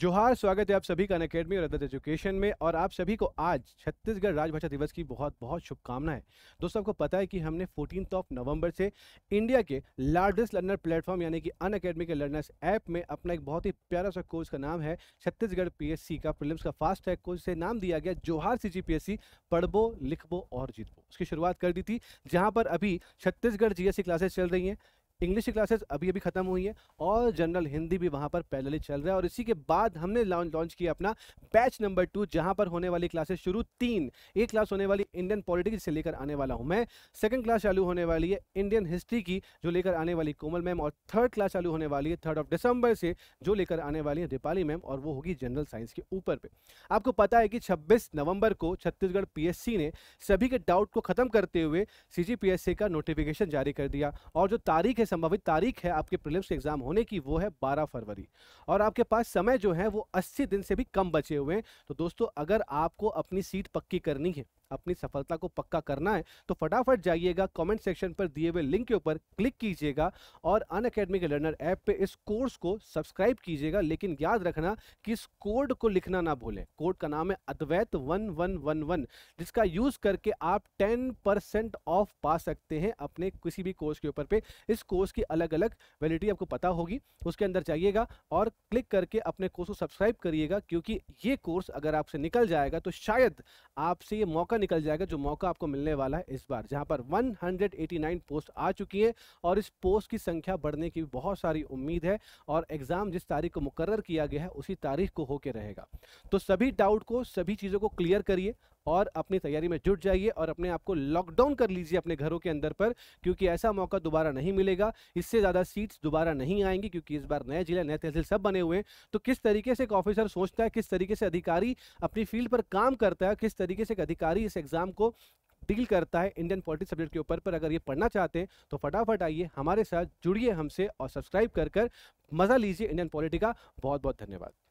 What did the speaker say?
जोहार स्वागत है आप सभी का अकेडमी और अदत एजुकेशन में और आप सभी को आज छत्तीसगढ़ राजभाषा दिवस की बहुत बहुत शुभकामनाएं दोस्तों आपको पता है कि हमने फोर्टीन ऑफ नवंबर से इंडिया के लार्जेस्ट लर्नर प्लेटफॉर्म यानी कि अन अकेडमी के लर्नर्स ऐप में अपना एक बहुत ही प्यारा सा कोर्स का नाम है छत्तीसगढ़ पी का फिल्म का फास्ट ट्रैक कोर्स से नाम दिया गया जोहार सी जी पढ़बो लिखबो और जीतबो उसकी शुरुआत कर दी थी जहाँ पर अभी छत्तीसगढ़ जी क्लासेस चल रही हैं इंग्लिश की क्लासेस अभी अभी खत्म हुई है और जनरल हिंदी भी वहां पर ही चल रहा है और इसी के बाद हमने लॉन्च किया अपना बैच नंबर टू जहाँ पर होने वाली क्लासेस शुरू तीन एक क्लास होने वाली इंडियन पॉलिटिक्स से लेकर आने वाला हूँ मैं सेकंड क्लास चालू होने वाली है इंडियन हिस्ट्री की जो लेकर आने वाली कोमल मैम और थर्ड क्लास चालू होने वाली है थर्ड ऑफ दिसंबर से जो लेकर आने वाली है दीपाली मैम और वो होगी जनरल साइंस के ऊपर पे आपको पता है कि छब्बीस नवंबर को छत्तीसगढ़ पी ने सभी के डाउट को खत्म करते हुए सी का नोटिफिकेशन जारी कर दिया और जो तारीख संभावित तारीख है आपके प्रिलिम्स के एग्जाम होने की वो है बारह फरवरी और आपके पास समय जो है वो अस्सी दिन से भी कम बचे हुए हैं तो दोस्तों अगर आपको अपनी सीट पक्की करनी है अपनी सफलता को पक्का करना है तो फटाफट जाइएगा कमेंट सेक्शन पर दिए हुए लिंक के ऊपर क्लिक कीजिएगा और अन अकेडमी के लर्नर ऐप पे इस कोर्स को सब्सक्राइब कीजिएगा लेकिन याद रखना कि इस कोड को लिखना ना भूलें कोड का नाम है Advait one one one one जिसका यूज़ करके आप टेन परसेंट ऑफ पा सकते हैं अपने किसी भी कोर्स के ऊपर पे इस कोर्स की अलग अलग वैलिडिटी आपको पता होगी उसके अंदर जाइएगा और क्लिक करके अपने कोर्स को सब्सक्राइब करिएगा क्योंकि ये कोर्स अगर आपसे निकल जाएगा तो शायद आपसे ये मौका मौका निकल जाएगा जो मौका आपको मिलने वाला है इस बार जहां पर 189 पोस्ट आ चुकी है और इस पोस्ट की संख्या बढ़ने की बहुत सारी उम्मीद है और एग्ज़ाम जिस तारीख को मुकर किया गया है उसी तारीख को होके रहेगा तो सभी डाउट को सभी चीज़ों को क्लियर करिए और अपनी तैयारी में जुट जाइए और अपने आप को लॉकडाउन कर लीजिए अपने घरों के अंदर पर क्योंकि ऐसा मौका दोबारा नहीं मिलेगा इससे ज़्यादा सीट्स दोबारा नहीं आएंगी क्योंकि इस बार नए जिला नए तहसील सब बने हुए हैं तो किस तरीके से एक ऑफिसर सोचता है किस तरीके से अधिकारी अपनी फील्ड पर काम करता है किस तरीके से एक अधिकारी इस एग्ज़ाम को डील करता है इंडियन पॉलिटिक्स सब्जेक्ट के ऊपर पर अगर ये पढ़ना चाहते हैं तो फटाफट आइए हमारे साथ जुड़िए हमसे और सब्सक्राइब कर कर मज़ा लीजिए इंडियन पॉलिटी का बहुत बहुत धन्यवाद